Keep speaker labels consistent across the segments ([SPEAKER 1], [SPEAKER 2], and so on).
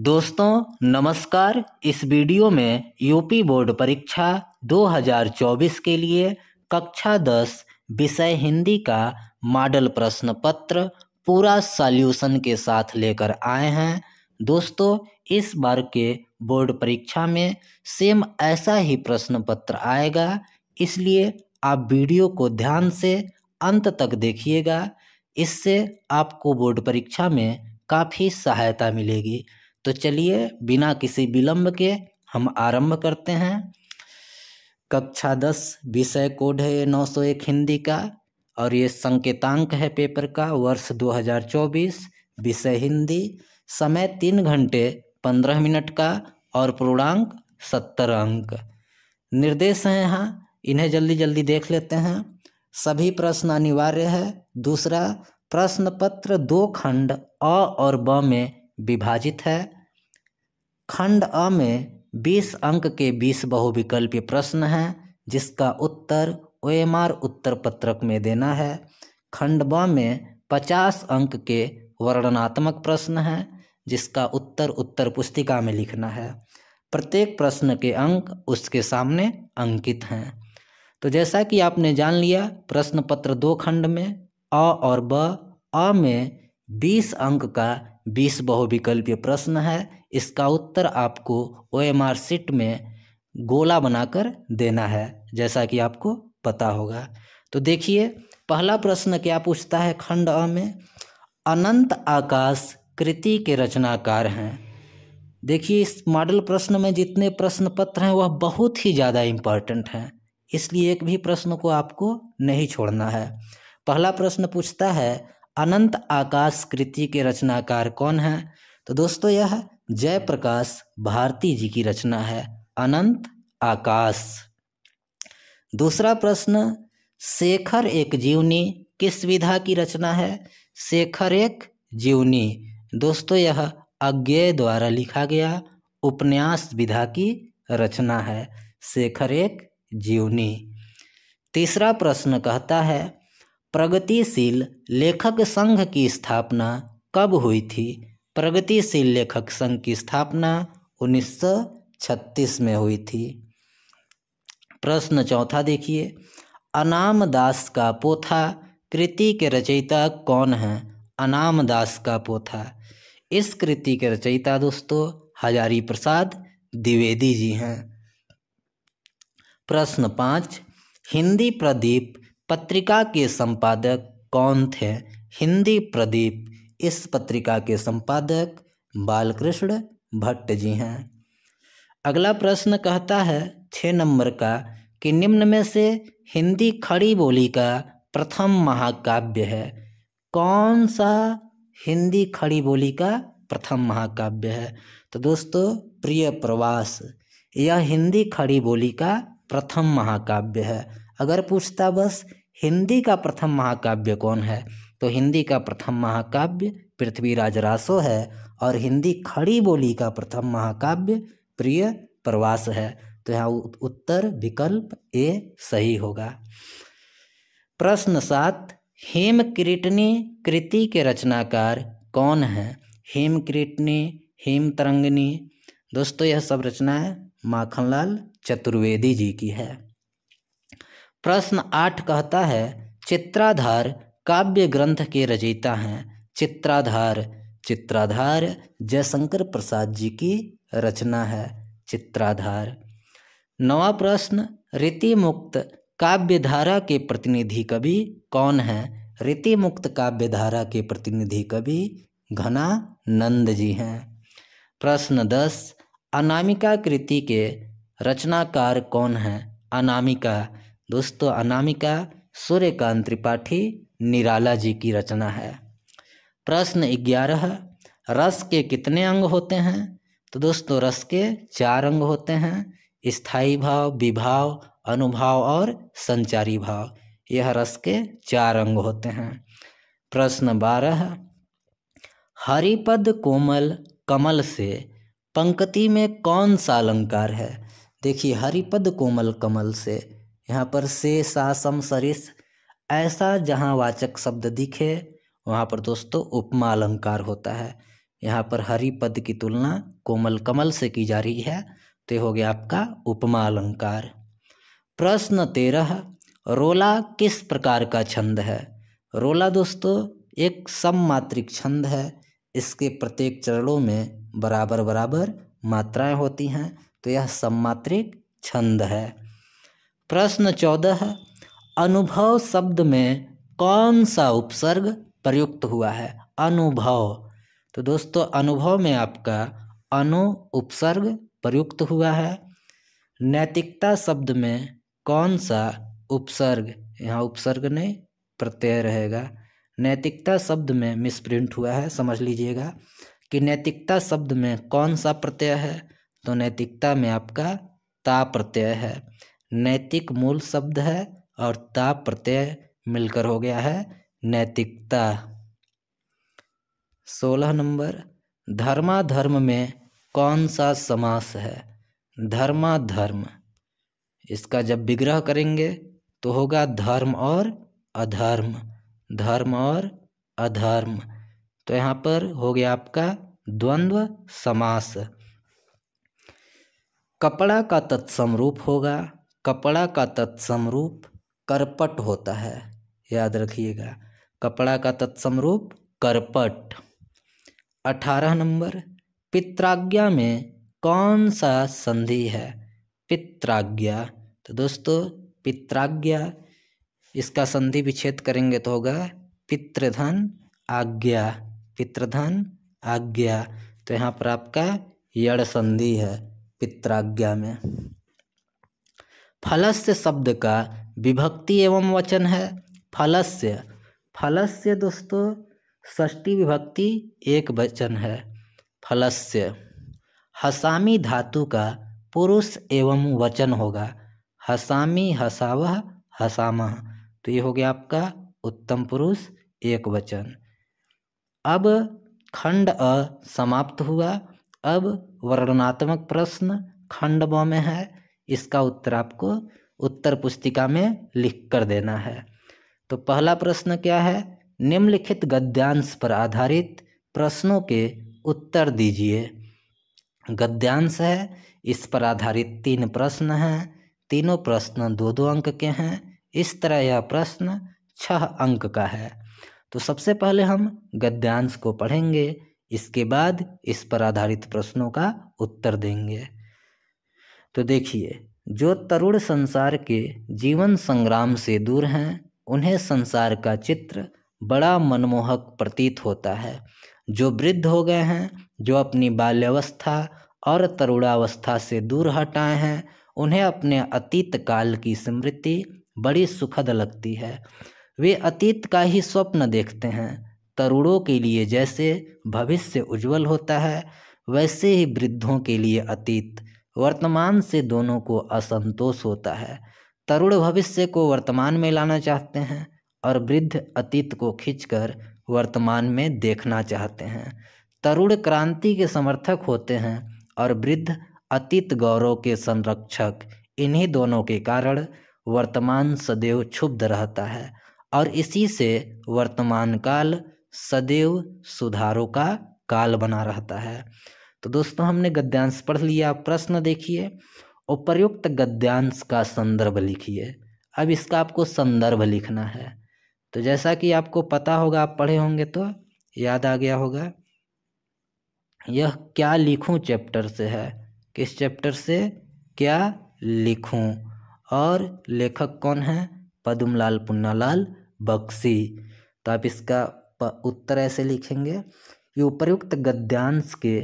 [SPEAKER 1] दोस्तों नमस्कार इस वीडियो में यूपी बोर्ड परीक्षा 2024 के लिए कक्षा 10 विषय हिंदी का मॉडल प्रश्न पत्र पूरा सॉल्यूशन के साथ लेकर आए हैं दोस्तों इस बार के बोर्ड परीक्षा में सेम ऐसा ही प्रश्न पत्र आएगा इसलिए आप वीडियो को ध्यान से अंत तक देखिएगा इससे आपको बोर्ड परीक्षा में काफ़ी सहायता मिलेगी तो चलिए बिना किसी विलंब के हम आरंभ करते हैं कक्षा दस विषय कोड है ये नौ सौ एक हिंदी का और ये संकेतांक है पेपर का वर्ष 2024 विषय हिंदी समय तीन घंटे पंद्रह मिनट का और पूर्णांक सत्तर अंक निर्देश हैं यहाँ इन्हें जल्दी जल्दी देख लेते हैं सभी प्रश्न अनिवार्य है दूसरा प्रश्न पत्र दो खंड अ और ब में विभाजित है खंड अ में 20 अंक के 20 बहुविकल्पीय प्रश्न हैं जिसका उत्तर ओएमआर उत्तर पत्रक में देना है खंड ब में 50 अंक के वर्णनात्मक प्रश्न हैं जिसका उत्तर उत्तर पुस्तिका में लिखना है प्रत्येक प्रश्न के अंक उसके सामने अंकित हैं तो जैसा कि आपने जान लिया प्रश्न पत्र दो खंड में अ और ब अ में बीस अंक का बीस बहुविकल्पीय प्रश्न है इसका उत्तर आपको ओ एम आर सीट में गोला बनाकर देना है जैसा कि आपको पता होगा तो देखिए पहला प्रश्न क्या पूछता है खंड अ में अनंत आकाश कृति के रचनाकार हैं देखिए इस मॉडल प्रश्न में जितने प्रश्न पत्र हैं वह बहुत ही ज़्यादा इम्पॉर्टेंट हैं इसलिए एक भी प्रश्न को आपको नहीं छोड़ना है पहला प्रश्न पूछता है अनंत आकाश कृति के रचनाकार कौन है तो दोस्तों यह जयप्रकाश भारती जी की रचना है अनंत आकाश दूसरा प्रश्न शेखर एक जीवनी किस विधा की रचना है शेखर एक जीवनी दोस्तों यह अज्ञे द्वारा लिखा गया उपन्यास विधा की रचना है शेखर एक जीवनी तीसरा प्रश्न कहता है प्रगतिशील लेखक संघ की स्थापना कब हुई थी प्रगतिशील लेखक संघ की स्थापना 1936 में हुई थी प्रश्न चौथा देखिए अनाम दास का पोथा कृति के रचयिता कौन है अनाम दास का पोथा इस कृति के रचयिता दोस्तों हजारी प्रसाद द्विवेदी जी हैं प्रश्न पाँच हिंदी प्रदीप पत्रिका के संपादक कौन थे हिंदी प्रदीप इस पत्रिका के संपादक बालकृष्ण भट्ट जी हैं अगला प्रश्न कहता है छः नंबर का कि निम्न में से हिंदी खड़ी बोली का प्रथम महाकाव्य है कौन सा हिंदी खड़ी बोली का प्रथम महाकाव्य है तो दोस्तों प्रिय प्रवास यह हिंदी खड़ी बोली का प्रथम महाकाव्य है अगर पूछता बस हिंदी का प्रथम महाकाव्य कौन है तो हिंदी का प्रथम महाकाव्य पृथ्वीराज रासो है और हिंदी खड़ी बोली का प्रथम महाकाव्य प्रिय प्रवास है तो यहाँ उत्तर विकल्प ए सही होगा प्रश्न सात हेमकृटनी कृति के रचनाकार कौन है हेमकृटनी हेम तरंगनी दोस्तों यह सब रचनाएं माखनलाल चतुर्वेदी जी की है प्रश्न आठ कहता है चित्राधार काव्य ग्रंथ के रचयिता हैं चित्राधार चित्राधार जयशंकर प्रसाद जी की रचना है चित्राधार नवा प्रश्न रीतिमुक्त काव्यधारा के प्रतिनिधि कवि कौन है रीतिमुक्त काव्यधारा के प्रतिनिधि कवि घना नंद जी हैं प्रश्न दस अनामिका कृति के रचनाकार कौन है अनामिका दोस्तों अनामिका सूर्यकांत त्रिपाठी निराला जी की रचना है प्रश्न ग्यारह रस के कितने अंग होते हैं तो दोस्तों रस के चार अंग होते हैं स्थायी भाव विभाव अनुभाव और संचारी भाव यह रस के चार अंग होते हैं प्रश्न बारह हरिपद कोमल कमल से पंक्ति में कौन सा अलंकार है देखिए हरिपद कोमल कमल से यहाँ पर से सम सरिस ऐसा जहाँ वाचक शब्द दिखे वहाँ पर दोस्तों उपमा अलंकार होता है यहाँ पर हरि पद की तुलना कोमल कमल से की जा रही है तो हो गया आपका उपमा अलंकार प्रश्न तेरह रोला किस प्रकार का छंद है रोला दोस्तों एक सममात्रिक छंद है इसके प्रत्येक चरणों में बराबर बराबर मात्राएं होती हैं तो यह सममात्रिक छंद है प्रश्न चौदह अनुभव शब्द में कौन सा उपसर्ग प्रयुक्त हुआ है अनुभव तो दोस्तों अनुभव में आपका अनु उपसर्ग प्रयुक्त हुआ है नैतिकता शब्द में कौन सा उपसर्ग यहाँ उपसर्ग नहीं प्रत्यय रहेगा नैतिकता शब्द में मिसप्रिंट हुआ है समझ लीजिएगा कि नैतिकता शब्द में कौन सा प्रत्यय है तो नैतिकता में आपका ता प्रत्यय है नैतिक मूल शब्द है और ता प्रत्यय मिलकर हो गया है नैतिकता सोलह नंबर धर्माधर्म में कौन सा समास है धर्मा धर्म इसका जब विग्रह करेंगे तो होगा धर्म और अधर्म धर्म और अधर्म तो यहाँ पर हो गया आपका द्वंद्व समास कपड़ा का तत्सम रूप होगा कपड़ा का तत्सम रूप करपट होता है याद रखिएगा कपड़ा का तत्सम रूप करपट अठारह नंबर पित्राज्ञा में कौन सा संधि है पित्राज्ञा तो दोस्तों पित्राज्ञा इसका संधि विच्छेद करेंगे तो होगा पितृधन आज्ञा पितृधन आज्ञा तो यहाँ पर आपका यड़ संधि है पित्राज्ञा में फलस्य शब्द का विभक्ति एवं वचन है फलस्य फलस्य दोस्तों षष्टी विभक्ति एक वचन है फलस्य हसामी धातु का पुरुष एवं वचन होगा हसामी हसावह हसामह तो ये हो गया आपका उत्तम पुरुष एक वचन अब खंड अ समाप्त हुआ अब वर्णनात्मक प्रश्न खंड ब में है इसका उत्तर आपको उत्तर पुस्तिका में लिख कर देना है तो पहला प्रश्न क्या है निम्नलिखित गद्यांश पर आधारित प्रश्नों के उत्तर दीजिए गद्यांश है इस पर आधारित तीन प्रश्न हैं तीनों प्रश्न दो दो अंक के हैं इस तरह यह प्रश्न छह अंक का है तो सबसे पहले हम गद्यांश को पढ़ेंगे इसके बाद इस पर आधारित प्रश्नों का उत्तर देंगे तो देखिए जो तरुण संसार के जीवन संग्राम से दूर हैं उन्हें संसार का चित्र बड़ा मनमोहक प्रतीत होता है जो वृद्ध हो गए हैं जो अपनी बाल्यावस्था और तरुणावस्था से दूर हटाए हैं उन्हें अपने अतीत काल की स्मृति बड़ी सुखद लगती है वे अतीत का ही स्वप्न देखते हैं तरुणों के लिए जैसे भविष्य उज्जवल होता है वैसे ही वृद्धों के लिए अतीत वर्तमान से दोनों को असंतोष होता है तरुण भविष्य को वर्तमान में लाना चाहते हैं और वृद्ध अतीत को खींचकर वर्तमान में देखना चाहते हैं तरुण क्रांति के समर्थक होते हैं और वृद्ध अतीत गौरव के संरक्षक इन्हीं दोनों के कारण वर्तमान सदैव क्षुब्ध रहता है और इसी से वर्तमान काल सदैव सुधारों का काल बना रहता है तो दोस्तों हमने गद्यांश पढ़ लिया प्रश्न देखिए और प्रयुक्त गद्यांश का संदर्भ लिखिए अब इसका आपको संदर्भ लिखना है तो जैसा कि आपको पता होगा आप पढ़े होंगे तो याद आ गया होगा यह क्या लिखूं चैप्टर से है किस चैप्टर से क्या लिखूं और लेखक कौन है पदुमलाल पुन्नालाल बक्सी तो आप इसका उत्तर ऐसे लिखेंगे कि उपयुक्त गद्यांश के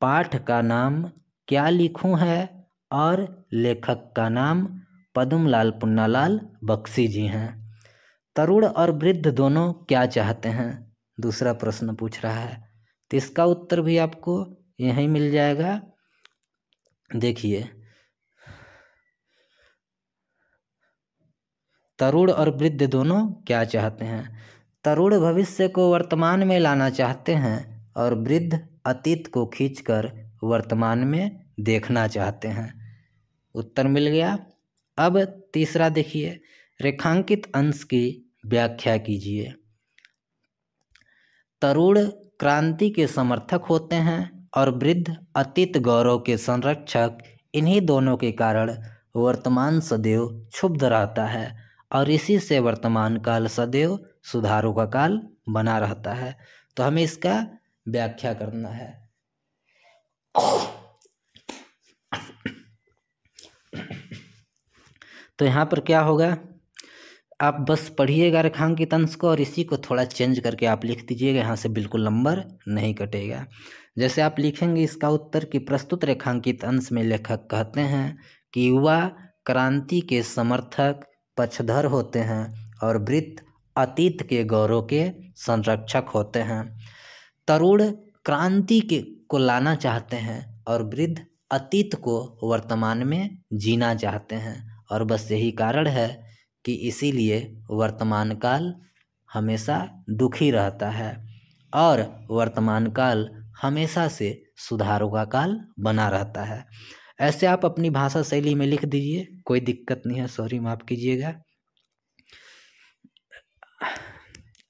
[SPEAKER 1] पाठ का नाम क्या लिखूँ है और लेखक का नाम पदमलाल पुन्नालाल बक्सी जी हैं तरुण और वृद्ध दोनों क्या चाहते हैं दूसरा प्रश्न पूछ रहा है तो इसका उत्तर भी आपको यहीं मिल जाएगा देखिए तरुण और वृद्ध दोनों क्या चाहते हैं तरुण भविष्य को वर्तमान में लाना चाहते हैं और वृद्ध अतीत को खींचकर वर्तमान में देखना चाहते हैं उत्तर मिल गया अब तीसरा देखिए रेखांकित अंश की व्याख्या कीजिए तरुण क्रांति के समर्थक होते हैं और वृद्ध अतीत गौरव के संरक्षक इन्हीं दोनों के कारण वर्तमान सदैव क्षुब्ध रहता है और इसी से वर्तमान काल सदैव सुधारों का काल बना रहता है तो हमें इसका व्याख्या करना है तो यहाँ पर क्या होगा आप बस पढ़िएगा रेखांकित अंश को और इसी को थोड़ा चेंज करके आप लिख दीजिएगा यहाँ से बिल्कुल नंबर नहीं कटेगा जैसे आप लिखेंगे इसका उत्तर कि प्रस्तुत रेखांकित अंश में लेखक कहते हैं कि युवा क्रांति के समर्थक पक्षधर होते हैं और वृत्त अतीत के गौरव के संरक्षक होते हैं तरुण क्रांति के को लाना चाहते हैं और वृद्ध अतीत को वर्तमान में जीना चाहते हैं और बस यही कारण है कि इसीलिए वर्तमान काल हमेशा दुखी रहता है और वर्तमान काल हमेशा से सुधारों का काल बना रहता है ऐसे आप अपनी भाषा शैली में लिख दीजिए कोई दिक्कत नहीं है सॉरी माफ़ कीजिएगा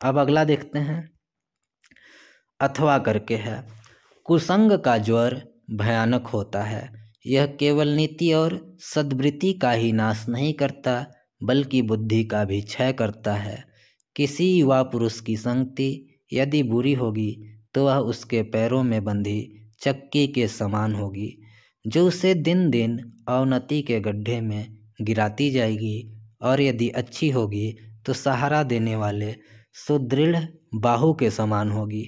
[SPEAKER 1] अब अगला देखते हैं अथवा करके है कुसंग का ज्वर भयानक होता है यह केवल नीति और सद्वृत्ति का ही नाश नहीं करता बल्कि बुद्धि का भी क्षय करता है किसी युवा पुरुष की संगति यदि बुरी होगी तो वह उसके पैरों में बंधी चक्की के समान होगी जो उसे दिन दिन अवनति के गड्ढे में गिराती जाएगी और यदि अच्छी होगी तो सहारा देने वाले सुदृढ़ बाहु के समान होगी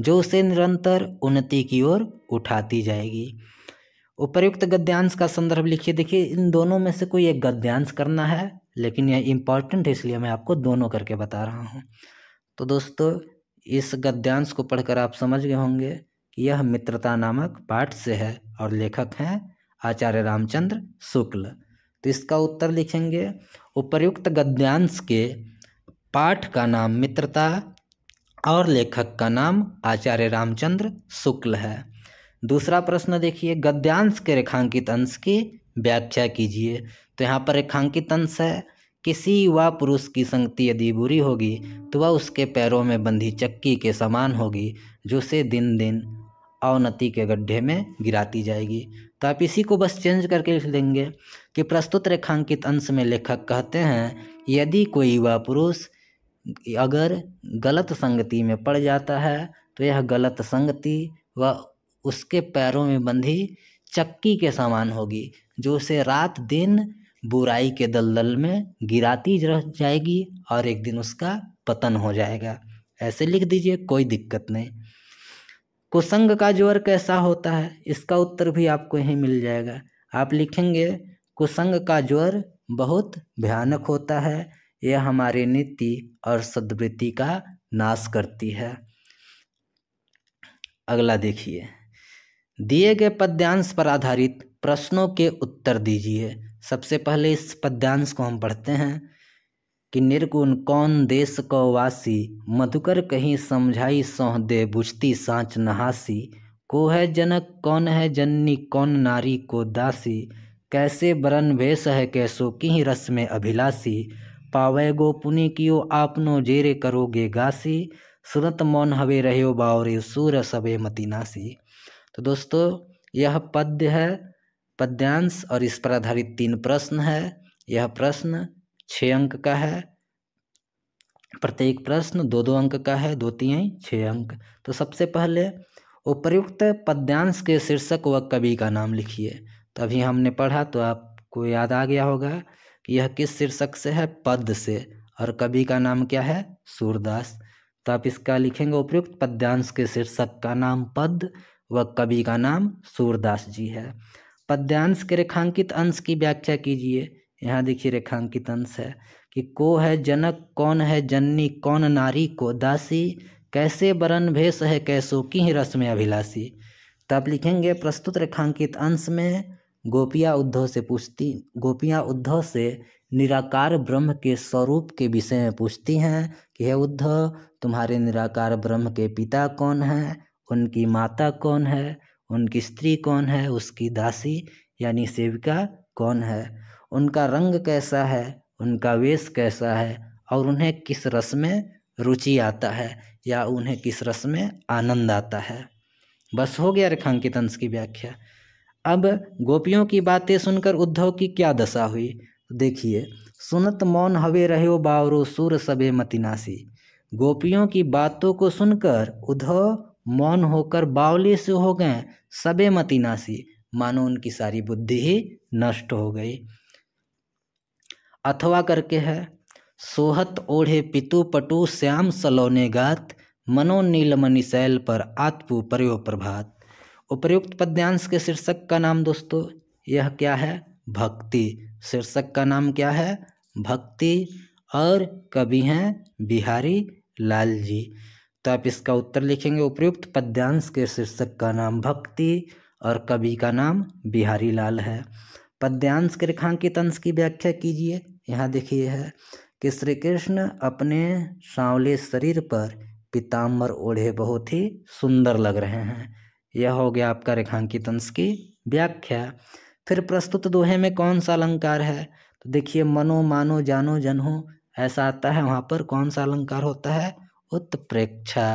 [SPEAKER 1] जो उसे निरंतर उन्नति की ओर उठाती जाएगी उपर्युक्त गद्यांश का संदर्भ लिखिए देखिए इन दोनों में से कोई एक गद्यांश करना है लेकिन यह इम्पॉर्टेंट है इसलिए मैं आपको दोनों करके बता रहा हूँ तो दोस्तों इस गद्यांश को पढ़कर आप समझ गए होंगे कि यह मित्रता नामक पाठ से है और लेखक हैं आचार्य रामचंद्र शुक्ल तो इसका उत्तर लिखेंगे उपर्युक्त गद्यांश के पाठ का नाम मित्रता और लेखक का नाम आचार्य रामचंद्र शुक्ल है दूसरा प्रश्न देखिए गद्यांश के रेखांकित अंश की व्याख्या कीजिए तो यहाँ पर रेखांकित अंश है किसी युवा पुरुष की संगति यदि बुरी होगी तो वह उसके पैरों में बंधी चक्की के समान होगी जो उसे दिन दिन अवनति के गड्ढे में गिराती जाएगी तो आप इसी को बस चेंज करके लिख देंगे कि प्रस्तुत रेखांकित अंश में लेखक कहते हैं यदि कोई युवा पुरुष अगर गलत संगति में पड़ जाता है तो यह गलत संगति व उसके पैरों में बंधी चक्की के समान होगी जो उसे रात दिन बुराई के दलदल में गिराती रह जाएगी और एक दिन उसका पतन हो जाएगा ऐसे लिख दीजिए कोई दिक्कत नहीं कुसंग का ज्वर कैसा होता है इसका उत्तर भी आपको यहीं मिल जाएगा आप लिखेंगे कुसंग का ज्वर बहुत भयानक होता है यह हमारे नीति और सद्वृत्ति का नाश करती है अगला देखिए दिए गए पद्यांश पर आधारित प्रश्नों के उत्तर दीजिए सबसे पहले इस पद्यांश को हम पढ़ते हैं कि निर्गुण कौन देश को वासी मधुकर कहीं समझाई सौह दे बुझती सांच नहासी को है जनक कौन है जननी कौन नारी को दासी कैसे वरण भेष है कैसो की रस में अभिलाषी पावैगो पुनि कियो आपनो जेरे करोगे गासी सुरत मौन हवे रहो बावरे सूर सबे मतिनासी तो दोस्तों यह पद्य है पद्यांश और इस पर आधारित तीन प्रश्न है यह प्रश्न छः अंक का है प्रत्येक प्रश्न दो दो अंक का है दो तीन छः अंक तो सबसे पहले उपयुक्त पद्यांश के शीर्षक व कवि का नाम लिखिए तो अभी हमने पढ़ा तो आपको याद आ गया होगा यह किस शीर्षक से है पद से और कवि का नाम क्या है सूरदास तो आप इसका लिखेंगे उपयुक्त पद्यांश के शीर्षक का नाम पद व कवि का नाम सूरदास जी है पद्यांश के रेखांकित अंश की व्याख्या कीजिए यहाँ देखिए रेखांकित अंश है कि को है जनक कौन है जननी कौन नारी को दासी कैसे वरण भेष है कैसो की ही रस में अभिलाषी तो आप लिखेंगे प्रस्तुत रेखांकित अंश में गोपियाँ उद्धव से पूछती गोपियाँ उद्धव से निराकार ब्रह्म के स्वरूप के विषय में पूछती हैं कि हे उद्धव तुम्हारे निराकार ब्रह्म के पिता कौन हैं उनकी माता कौन है उनकी स्त्री कौन है उसकी दासी यानी सेविका कौन है उनका रंग कैसा है उनका वेश कैसा है और उन्हें किस रस में रुचि आता है या उन्हें किस रस में आनंद आता है बस हो गया रेखांकित अंश की व्याख्या अब गोपियों की बातें सुनकर उद्धव की क्या दशा हुई देखिए सुनत मौन हवे रहो बावरो सुर सबे मतिनासी गोपियों की बातों को सुनकर उद्धव मौन होकर बावले से हो गए सबे मतिनासी मानो उनकी सारी बुद्धि ही नष्ट हो गई अथवा करके है सोहत ओढ़े पितु पटु श्याम सलोने गात मनो नीलमणि शैल पर आत्पु पर्यो प्रभात उपयुक्त पद्यांश के शीर्षक का नाम दोस्तों यह क्या है भक्ति शीर्षक का नाम क्या है भक्ति और कवि हैं बिहारी लाल जी तो आप इसका उत्तर लिखेंगे उपयुक्त पद्यांश के शीर्षक का नाम भक्ति और कवि का नाम बिहारी लाल है पद्यांश के रेखांकित अंश की व्याख्या कीजिए यहाँ देखिए है कि श्री कृष्ण अपने सांवले शरीर पर पीताम्बर ओढ़े बहुत ही सुंदर लग रहे हैं यह हो गया आपका रेखांकित अंश की व्याख्या फिर प्रस्तुत दोहे में कौन सा अलंकार है तो देखिए मनो मानो जानो जनहो ऐसा आता है वहाँ पर कौन सा अलंकार होता है उत्प्रेक्षा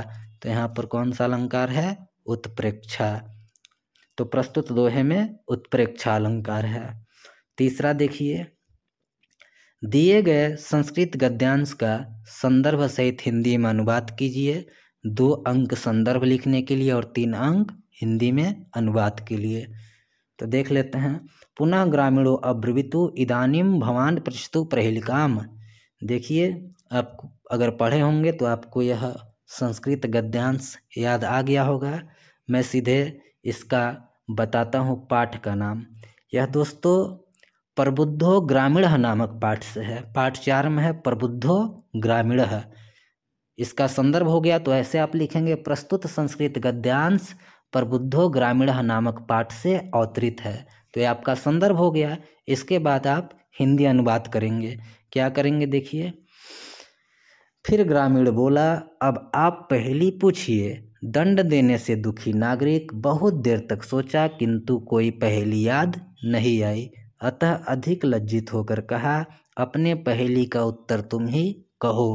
[SPEAKER 1] तो यहाँ पर कौन सा अलंकार है उत्प्रेक्षा तो प्रस्तुत दोहे में उत्प्रेक्षा अलंकार है तीसरा देखिए दिए गए संस्कृत गद्यांश का संदर्भ सहित हिंदी में अनुवाद कीजिए दो अंक संदर्भ लिखने के लिए और तीन अंक हिंदी में अनुवाद के लिए तो देख लेते हैं पुनः ग्रामीणों अब्रवितु इदानिम भवान पृष्ठु प्रहेलिकाम देखिए आप अगर पढ़े होंगे तो आपको यह संस्कृत गद्यांश याद आ गया होगा मैं सीधे इसका बताता हूँ पाठ का नाम यह दोस्तों प्रबुद्धो ग्रामीण नामक पाठ से है पाठ चार में है प्रबुद्धो ग्रामीण इसका संदर्भ हो गया तो ऐसे आप लिखेंगे प्रस्तुत संस्कृत गद्यांश प्रबुद्धो ग्रामीण नामक पाठ से अवतरित है तो ये आपका संदर्भ हो गया इसके बाद आप हिंदी अनुवाद करेंगे क्या करेंगे देखिए फिर ग्रामीण बोला अब आप पहली पूछिए दंड देने से दुखी नागरिक बहुत देर तक सोचा किंतु कोई पहली याद नहीं आई अतः अधिक लज्जित होकर कहा अपने पहेली का उत्तर तुम ही कहो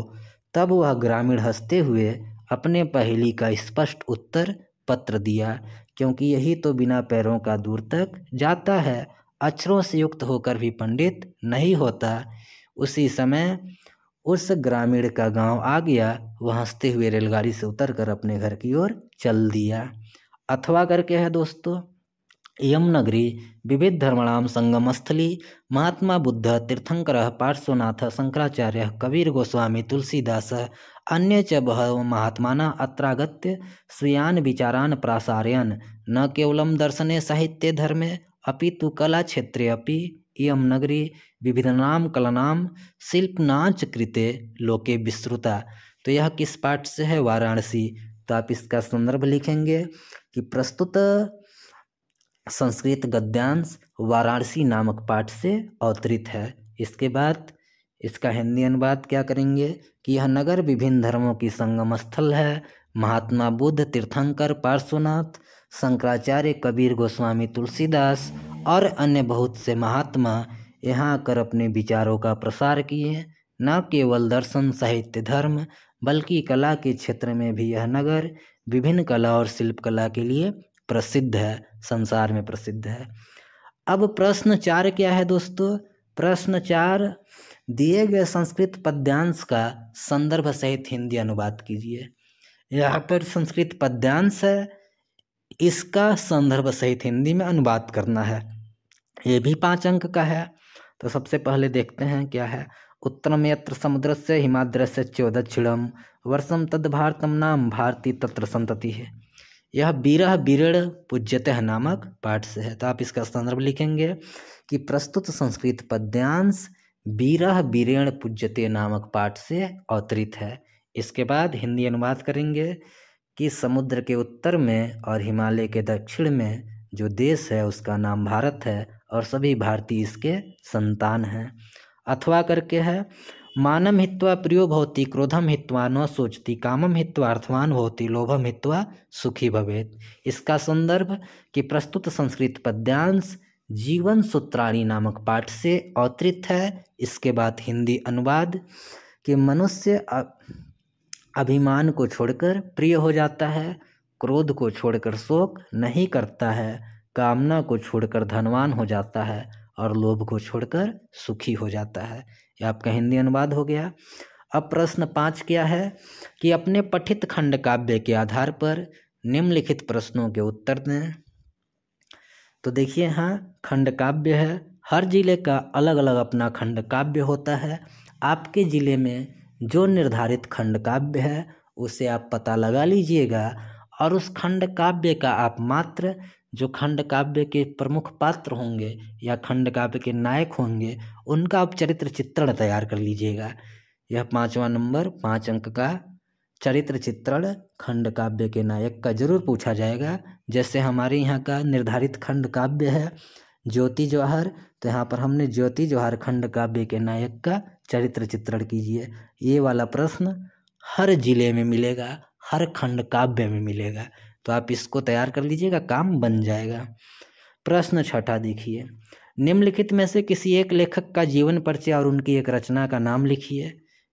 [SPEAKER 1] तब वह ग्रामीण हंसते हुए अपने पहेली का स्पष्ट उत्तर पत्र दिया क्योंकि यही तो बिना पैरों का दूर तक जाता है अक्षरों से युक्त होकर भी पंडित नहीं होता उसी समय उस ग्रामीण का गांव आ गया वह हंसते हुए रेलगाड़ी से उतरकर अपने घर की ओर चल दिया अथवा करके है दोस्तों यमुनगरी विविध धर्मणाम संगम स्थली महात्मा बुद्ध तीर्थंकर पार्श्वनाथ शंकराचार्य कबीर गोस्वामी तुलसीदास अन्य च बहवः महात्मानः अत्रागत्य स्वीयान् विचारान् न केवलम दर्शने साहित्य धर्मे अपि तु क्षेत्रे अपि इं नगरी विविधानां कलाना शिल्पनाच कृते लोके विस्तृता तो यह किस पाठ से है वाराणसी तो आप इसका संदर्भ लिखेंगे कि प्रस्तुत संस्कृत गद्यांश वाराणसी नामक पाठ से अवतरित है इसके बाद इसका हिंदी अनुवाद क्या करेंगे कि यह नगर विभिन्न धर्मों की संगम स्थल है महात्मा बुद्ध तीर्थंकर पार्श्वनाथ शंकराचार्य कबीर गोस्वामी तुलसीदास और अन्य बहुत से महात्मा यहाँ आकर अपने विचारों का प्रसार किए न केवल दर्शन साहित्य धर्म बल्कि कला के क्षेत्र में भी यह नगर विभिन्न कला और शिल्प कला के लिए प्रसिद्ध है संसार में प्रसिद्ध है अब प्रश्न चार क्या है दोस्तों प्रश्न चार दिए गए संस्कृत पद्यांश का संदर्भ सहित हिंदी अनुवाद कीजिए यहाँ पर संस्कृत पद्यांश है इसका संदर्भ सहित हिंदी में अनुवाद करना है ये भी पाँच अंक का है तो सबसे पहले देखते हैं क्या है उत्तरम यत्र समुद्र से हिमाद्र से चौदक्षिणम वर्षम तद भारतम नाम भारती तत्र संतति है यह बीरह बीरड़ पूज्यतः नामक पाठ से है तो आप इसका संदर्भ लिखेंगे कि प्रस्तुत संस्कृत पद्यांश बीरह बीरेण पूज्यते नामक पाठ से अवतरित है इसके बाद हिंदी अनुवाद करेंगे कि समुद्र के उत्तर में और हिमालय के दक्षिण में जो देश है उसका नाम भारत है और सभी भारतीय इसके संतान हैं अथवा करके है मानम हित्वा प्रियो भवती क्रोधम हित्वा न सोचती कामम हित्वा अर्थवान भवती लोभम हित्वा सुखी भवेत इसका संदर्भ कि प्रस्तुत संस्कृत पद्यांश जीवन सूत्राणी नामक पाठ से अवतृत है इसके बाद हिंदी अनुवाद कि मनुष्य अभिमान को छोड़कर प्रिय हो जाता है क्रोध को छोड़कर शोक नहीं करता है कामना को छोड़कर धनवान हो जाता है और लोभ को छोड़कर सुखी हो जाता है यह आपका हिंदी अनुवाद हो गया अब प्रश्न पाँच क्या है कि अपने पठित खंड काव्य के आधार पर निम्नलिखित प्रश्नों के उत्तर दें तो देखिए यहाँ खंडकाव्य है हर ज़िले का अलग अलग अपना खंडकाव्य होता है आपके ज़िले में जो निर्धारित खंडकाव्य है उसे आप पता लगा लीजिएगा और उस खंडकाव्य का आप मात्र जो खंडकाव्य के प्रमुख पात्र होंगे या खंडकाव्य के नायक होंगे उनका आप चरित्र चित्रण तैयार कर लीजिएगा यह पाँचवा नंबर पाँच अंक का चरित्र चित्रण खंड काव्य के नायक का जरूर पूछा जाएगा जैसे हमारे यहाँ का निर्धारित खंड काव्य है ज्योति जवाहर तो यहाँ पर हमने ज्योति जवाहर खंड काव्य के नायक का चरित्र चित्रण कीजिए ये वाला प्रश्न हर जिले में मिलेगा हर खंड काव्य में मिलेगा तो आप इसको तैयार कर लीजिएगा काम बन जाएगा प्रश्न छठा देखिए निम्नलिखित में से किसी एक लेखक का जीवन परिचय और उनकी एक रचना का नाम लिखिए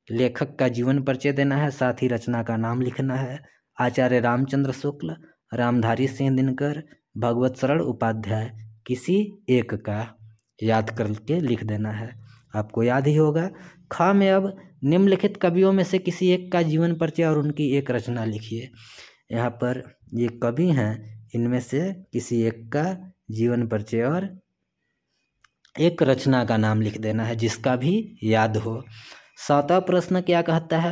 [SPEAKER 1] लेखक का जीवन परिचय देना है साथ ही रचना का नाम लिखना है आचार्य रामचंद्र शुक्ल रामधारी सिंह दिनकर भगवत शरण उपाध्याय किसी एक का याद करके लिख देना है आपको याद ही होगा खा में अब निम्नलिखित कवियों में से किसी एक का जीवन परिचय और उनकी एक रचना लिखिए यहाँ पर ये कवि हैं इनमें से किसी एक का जीवन परिचय और एक रचना का नाम लिख देना है जिसका भी याद हो सातवां प्रश्न क्या कहता है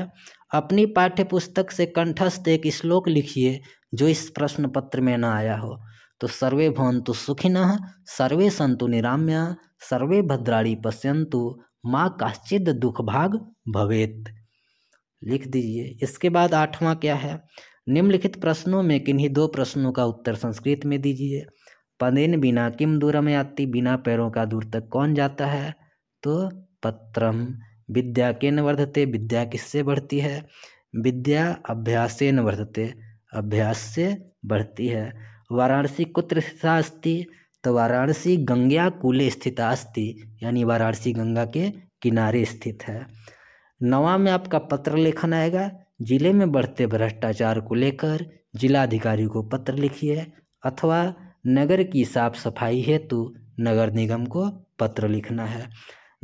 [SPEAKER 1] अपनी पाठ्य पुस्तक से कंठस्थ एक श्लोक लिखिए जो इस प्रश्न पत्र में न आया हो तो सर्वे भवंतु सुखिन सर्वे संतु निराम्य सर्वे भद्राणी पश्यंतु माँ काश्चिद दुख भाग भवेत लिख दीजिए इसके बाद आठवां क्या है निम्नलिखित प्रश्नों में किन्हीं दो प्रश्नों का उत्तर संस्कृत में दीजिए पदेन बिना किम दूरम आती बिना पैरों का दूर तक कौन जाता है तो पत्रम विद्या के वर्धते विद्या किससे बढ़ती है विद्या अभ्यास से वर्धते अभ्यास से बढ़ती है वाराणसी कुत्र स्थिता अस्ति तो वाराणसी गंगा कूले स्थित अस्ति यानी वाराणसी गंगा के किनारे स्थित है नवा में आपका पत्र लेखन आएगा जिले में बढ़ते भ्रष्टाचार को लेकर जिलाधिकारी को पत्र लिखिए अथवा नगर की साफ सफाई हेतु नगर निगम को पत्र लिखना है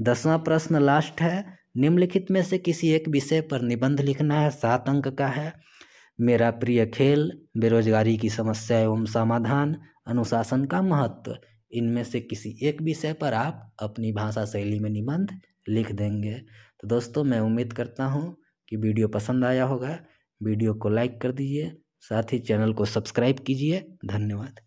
[SPEAKER 1] दसवां प्रश्न लास्ट है निम्नलिखित में से किसी एक विषय पर निबंध लिखना है सात अंक का है मेरा प्रिय खेल बेरोजगारी की समस्या एवं समाधान अनुशासन का महत्व इनमें से किसी एक विषय पर आप अपनी भाषा शैली में निबंध लिख देंगे तो दोस्तों मैं उम्मीद करता हूँ कि वीडियो पसंद आया होगा वीडियो को लाइक कर दीजिए साथ ही चैनल को सब्सक्राइब कीजिए धन्यवाद